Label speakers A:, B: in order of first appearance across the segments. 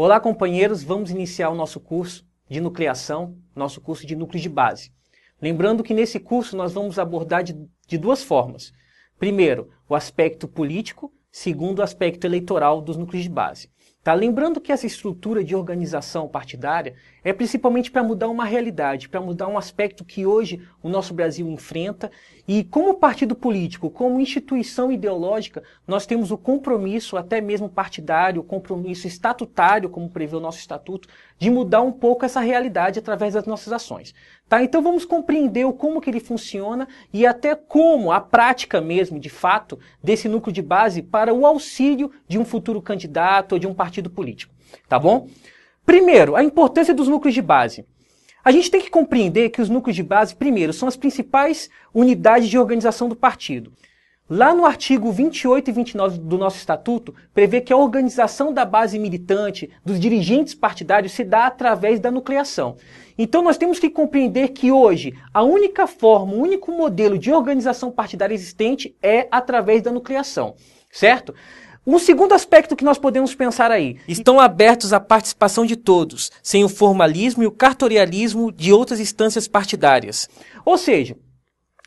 A: Olá, companheiros, vamos iniciar o nosso curso de nucleação, nosso curso de núcleos de base. Lembrando que nesse curso nós vamos abordar de, de duas formas. Primeiro, o aspecto político, segundo, o aspecto eleitoral dos núcleos de base. Tá? Lembrando que essa estrutura de organização partidária é principalmente para mudar uma realidade, para mudar um aspecto que hoje o nosso Brasil enfrenta. E como partido político, como instituição ideológica, nós temos o compromisso, até mesmo partidário, o compromisso estatutário, como prevê o nosso estatuto, de mudar um pouco essa realidade através das nossas ações. Tá? Então vamos compreender o como que ele funciona e até como a prática mesmo, de fato, desse núcleo de base para o auxílio de um futuro candidato ou de um partido político, tá bom? Primeiro, a importância dos núcleos de base. A gente tem que compreender que os núcleos de base, primeiro, são as principais unidades de organização do partido. Lá no artigo 28 e 29 do nosso estatuto, prevê que a organização da base militante, dos dirigentes partidários, se dá através da nucleação. Então nós temos que compreender que hoje a única forma, o único modelo de organização partidária existente é através da nucleação, certo? Um segundo aspecto que nós podemos pensar aí: estão abertos à participação de todos, sem o formalismo e o cartorialismo de outras instâncias partidárias. Ou seja,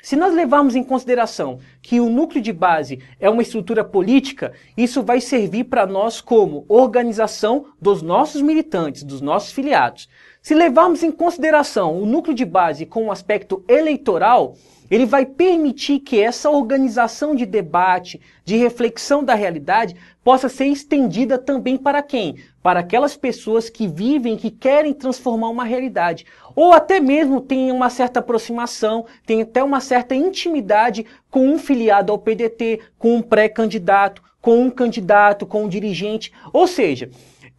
A: se nós levarmos em consideração que o núcleo de base é uma estrutura política, isso vai servir para nós como organização dos nossos militantes, dos nossos filiados. Se levarmos em consideração o núcleo de base com o aspecto eleitoral, ele vai permitir que essa organização de debate, de reflexão da realidade, possa ser estendida também para quem? Para aquelas pessoas que vivem, que querem transformar uma realidade. Ou até mesmo tem uma certa aproximação, tem até uma certa intimidade com um filiado ao PDT, com um pré-candidato, com um candidato, com um dirigente. Ou seja,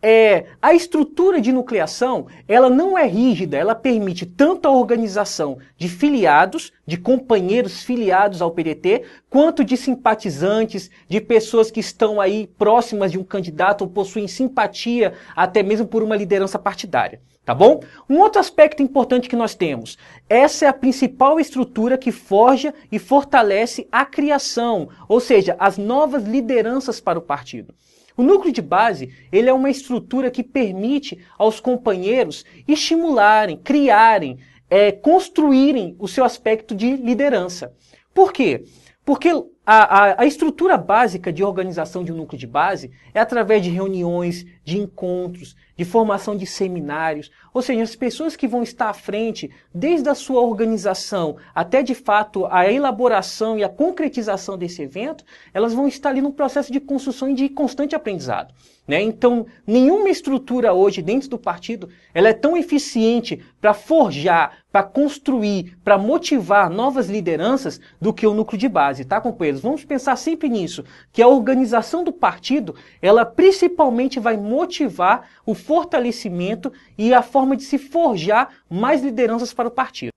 A: é, a estrutura de nucleação, ela não é rígida, ela permite tanto a organização de filiados, de companheiros filiados ao PDT, quanto de simpatizantes, de pessoas que estão aí próximas de um candidato ou possuem simpatia até mesmo por uma liderança partidária tá bom? Um outro aspecto importante que nós temos, essa é a principal estrutura que forja e fortalece a criação, ou seja, as novas lideranças para o partido. O núcleo de base, ele é uma estrutura que permite aos companheiros estimularem, criarem, é, construírem o seu aspecto de liderança. Por quê? Porque a, a, a, estrutura básica de organização de um núcleo de base é através de reuniões, de encontros, de formação de seminários, ou seja, as pessoas que vão estar à frente, desde a sua organização até de fato a elaboração e a concretização desse evento, elas vão estar ali num processo de construção e de constante aprendizado. Né? Então, nenhuma estrutura hoje dentro do partido ela é tão eficiente para forjar, para construir, para motivar novas lideranças do que o núcleo de base, tá, companheiro? eles. Vamos pensar sempre nisso, que a organização do partido, ela principalmente vai motivar o fortalecimento e a forma de se forjar mais lideranças para o partido.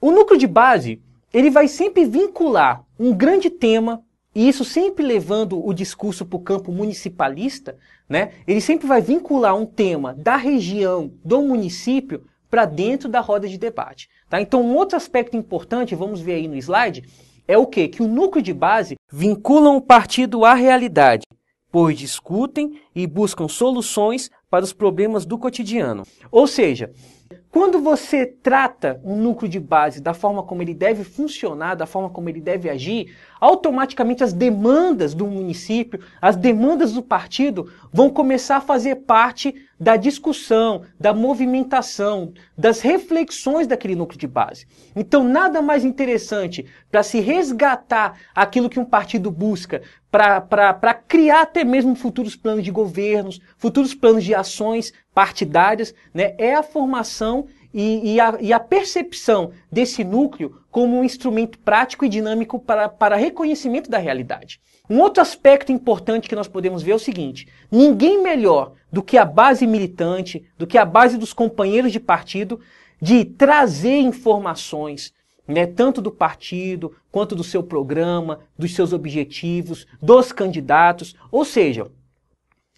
A: O núcleo de base, ele vai sempre vincular um grande tema, e isso sempre levando o discurso para o campo municipalista, né? Ele sempre vai vincular um tema da região, do município, para dentro da roda de debate. Tá? Então, um outro aspecto importante, vamos ver aí no slide, é o quê? Que o núcleo de base vinculam o partido à realidade, pois discutem e buscam soluções para os problemas do cotidiano. Ou seja, quando você trata um núcleo de base da forma como ele deve funcionar, da forma como ele deve agir, automaticamente as demandas do município, as demandas do partido vão começar a fazer parte da discussão, da movimentação, das reflexões daquele núcleo de base. Então, nada mais interessante para se resgatar aquilo que um partido busca, para criar até mesmo futuros planos de governos, futuros planos de ações partidárias, né, é a formação e, e, a, e, a, percepção desse núcleo como um instrumento prático e dinâmico para, para reconhecimento da realidade. Um outro aspecto importante que nós podemos ver é o seguinte: ninguém melhor do que a base militante, do que a base dos companheiros de partido, de trazer informações, né, tanto do partido quanto do seu programa, dos seus objetivos, dos candidatos, ou seja,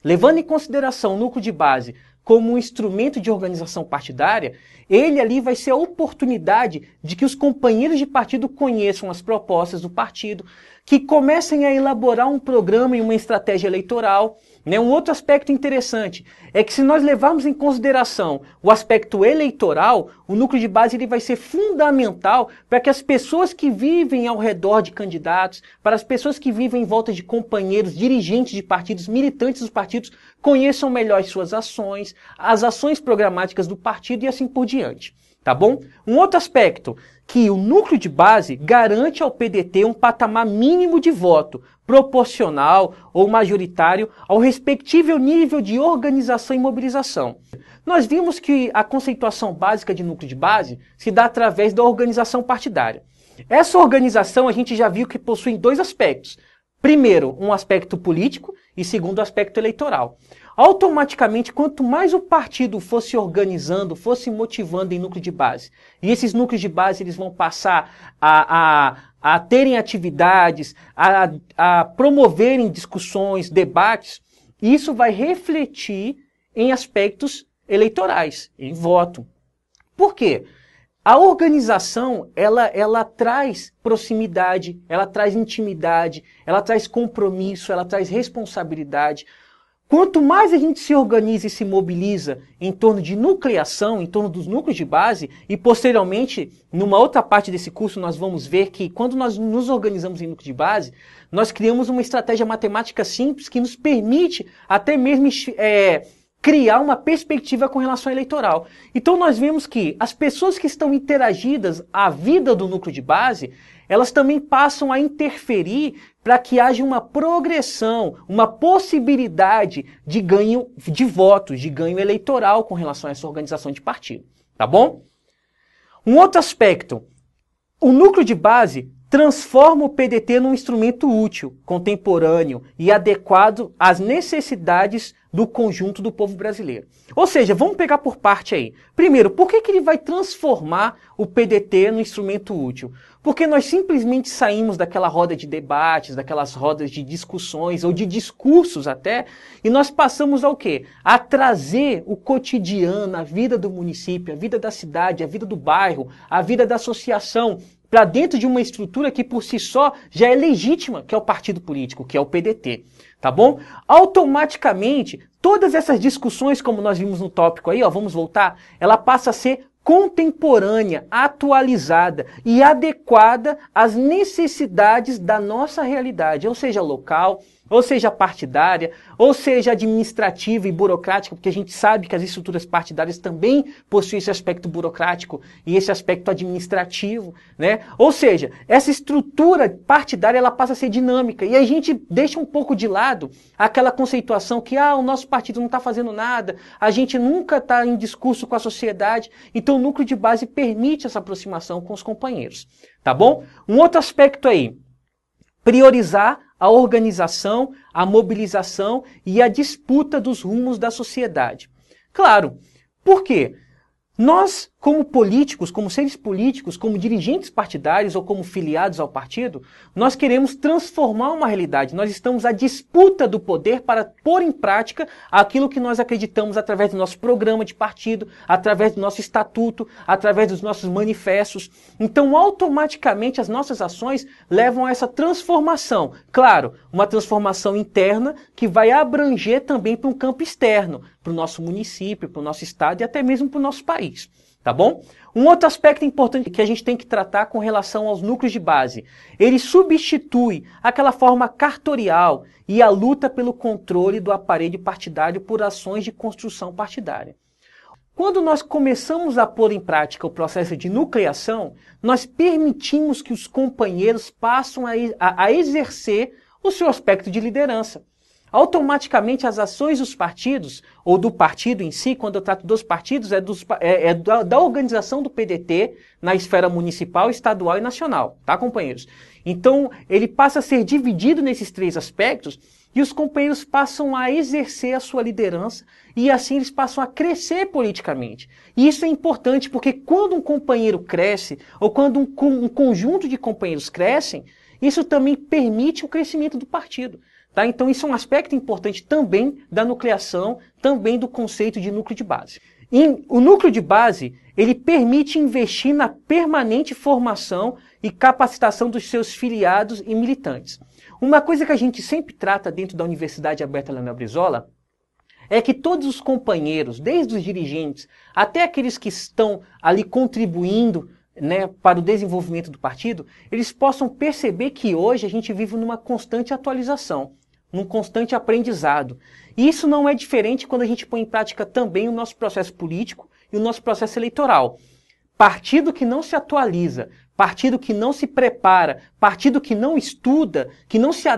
A: levando em consideração o núcleo de base como um instrumento de organização partidária, ele ali vai ser a oportunidade de que os companheiros de partido conheçam as propostas do partido, que comecem a elaborar um programa e uma estratégia eleitoral né? Um outro aspecto interessante é que se nós levarmos em consideração o aspecto eleitoral, o núcleo de base ele vai ser fundamental para que as pessoas que vivem ao redor de candidatos, para as pessoas que vivem em volta de companheiros, dirigentes de partidos, militantes dos partidos, conheçam melhor as suas ações, as ações programáticas do partido e assim por diante. Tá bom? Um outro aspecto que o núcleo de base garante ao PDT um patamar mínimo de voto, proporcional ou majoritário ao respectivo nível de organização e mobilização. Nós vimos que a conceituação básica de núcleo de base se dá através da organização partidária. Essa organização a gente já viu que possui dois aspectos. Primeiro, um aspecto político, e segundo o aspecto eleitoral. Automaticamente, quanto mais o partido fosse organizando, fosse motivando em núcleo de base, e esses núcleos de base eles vão passar a, a, a terem atividades, a, a promoverem discussões, debates, isso vai refletir em aspectos eleitorais, em voto. Por quê? A organização, ela, ela traz proximidade, ela traz intimidade, ela traz compromisso, ela traz responsabilidade. Quanto mais a gente se organiza e se mobiliza em torno de nucleação, em torno dos núcleos de base, e posteriormente, numa outra parte desse curso, nós vamos ver que quando nós nos organizamos em núcleo de base, nós criamos uma estratégia matemática simples que nos permite até mesmo é, criar uma perspectiva com relação à eleitoral. Então nós vemos que as pessoas que estão interagidas à vida do núcleo de base, elas também passam a interferir para que haja uma progressão, uma possibilidade de ganho de votos, de ganho eleitoral com relação a essa organização de partido, tá bom? Um outro aspecto, o núcleo de base transforma o PDT num instrumento útil, contemporâneo e adequado às necessidades do conjunto do povo brasileiro. Ou seja, vamos pegar por parte aí. Primeiro, por que, que ele vai transformar o PDT num instrumento útil? Porque nós simplesmente saímos daquela roda de debates, daquelas rodas de discussões ou de discursos até, e nós passamos ao quê? A trazer o cotidiano, a vida do município, a vida da cidade, a vida do bairro, a vida da associação para dentro de uma estrutura que por si só já é legítima, que é o partido político, que é o PDT, tá bom? Automaticamente, todas essas discussões, como nós vimos no tópico aí, ó, vamos voltar, ela passa a ser contemporânea, atualizada e adequada às necessidades da nossa realidade, ou seja, local, ou seja partidária, ou seja administrativa e burocrática, porque a gente sabe que as estruturas partidárias também possuem esse aspecto burocrático e esse aspecto administrativo, né? Ou seja, essa estrutura partidária ela passa a ser dinâmica e a gente deixa um pouco de lado aquela conceituação que ah, o nosso partido não está fazendo nada, a gente nunca está em discurso com a sociedade, então o núcleo de base permite essa aproximação com os companheiros, tá bom? Um outro aspecto aí, priorizar a organização, a mobilização e a disputa dos rumos da sociedade. Claro, por quê? Nós, como políticos, como seres políticos, como dirigentes partidários ou como filiados ao partido, nós queremos transformar uma realidade. Nós estamos à disputa do poder para pôr em prática aquilo que nós acreditamos através do nosso programa de partido, através do nosso estatuto, através dos nossos manifestos. Então, automaticamente as nossas ações levam a essa transformação. Claro, uma transformação interna que vai abranger também para um campo externo, para o nosso município, para o nosso estado e até mesmo para o nosso país, tá bom? Um outro aspecto importante que a gente tem que tratar com relação aos núcleos de base, ele substitui aquela forma cartorial e a luta pelo controle do aparelho partidário por ações de construção partidária. Quando nós começamos a pôr em prática o processo de nucleação, nós permitimos que os companheiros passem a, a, a exercer o seu aspecto de liderança automaticamente as ações dos partidos, ou do partido em si, quando eu trato dos partidos, é, dos, é, é da, da, organização do PDT na esfera municipal, estadual e nacional, tá, companheiros? Então, ele passa a ser dividido nesses três aspectos e os companheiros passam a exercer a sua liderança e assim eles passam a crescer politicamente. E isso é importante porque quando um companheiro cresce, ou quando um, um conjunto de companheiros crescem, isso também permite o crescimento do partido. Tá? Então, isso é um aspecto importante também da nucleação, também do conceito de núcleo de base. o núcleo de base ele permite investir na permanente formação e capacitação dos seus filiados e militantes. Uma coisa que a gente sempre trata dentro da Universidade Aberta Leonel Brizola é que todos os companheiros, desde os dirigentes até aqueles que estão ali contribuindo né, para o desenvolvimento do partido, eles possam perceber que hoje a gente vive numa constante atualização, num constante aprendizado. E isso não é diferente quando a gente põe em prática também o nosso processo político e o nosso processo eleitoral. Partido que não se atualiza, partido que não se prepara, partido que não estuda, que não se,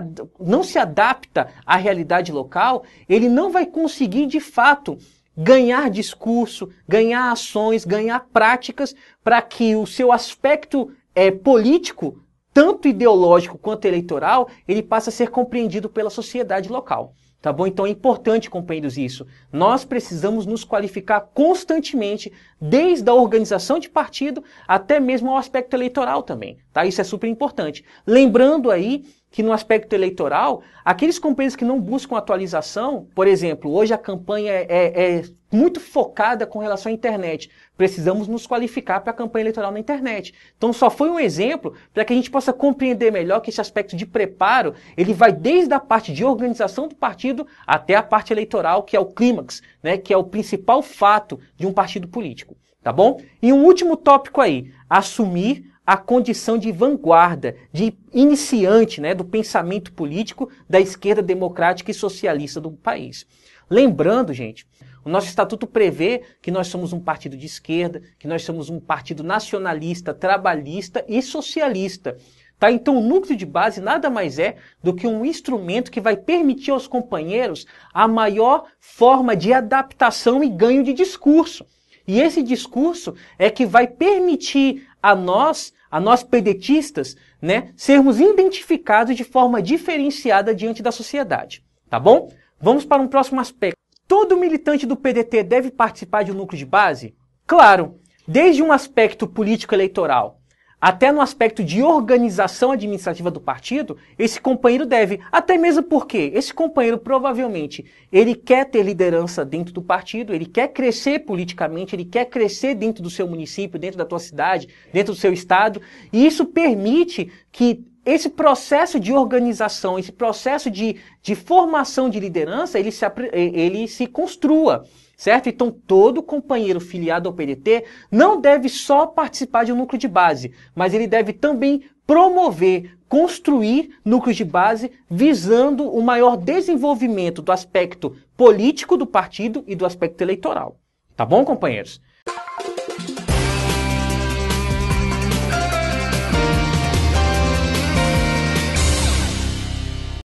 A: não se adapta à realidade local, ele não vai conseguir de fato ganhar discurso, ganhar ações, ganhar práticas para que o seu aspecto é, político, tanto ideológico quanto eleitoral, ele passe a ser compreendido pela sociedade local. Tá bom? Então é importante compreender isso. Nós precisamos nos qualificar constantemente, desde a organização de partido até mesmo ao aspecto eleitoral também. Tá? Isso é super importante. Lembrando aí que no aspecto eleitoral, aqueles companheiros que não buscam atualização, por exemplo, hoje a campanha é, é, é muito focada com relação à internet. Precisamos nos qualificar para a campanha eleitoral na internet. Então só foi um exemplo para que a gente possa compreender melhor que esse aspecto de preparo, ele vai desde a parte de organização do partido até a parte eleitoral, que é o clímax, né, que é o principal fato de um partido político, tá bom? E um último tópico aí, assumir a condição de vanguarda, de iniciante né, do pensamento político da esquerda democrática e socialista do país. Lembrando, gente, o nosso estatuto prevê que nós somos um partido de esquerda, que nós somos um partido nacionalista, trabalhista e socialista. Tá? Então, o núcleo de base nada mais é do que um instrumento que vai permitir aos companheiros a maior forma de adaptação e ganho de discurso. E esse discurso é que vai permitir a nós, a nós pedetistas, né, sermos identificados de forma diferenciada diante da sociedade. Tá bom? Vamos para um próximo aspecto. Todo militante do PDT deve participar de um núcleo de base? Claro, desde um aspecto político eleitoral, até no aspecto de organização administrativa do partido, esse companheiro deve, até mesmo porque esse companheiro provavelmente ele quer ter liderança dentro do partido, ele quer crescer politicamente, ele quer crescer dentro do seu município, dentro da tua cidade, dentro do seu estado, e isso permite que esse processo de organização, esse processo de, de formação de liderança, ele se, ele se construa certo? Então todo companheiro filiado ao PDT não deve só participar de um núcleo de base, mas ele deve também promover, construir núcleos de base visando o maior desenvolvimento do aspecto político do partido e do aspecto eleitoral. Tá bom, companheiros?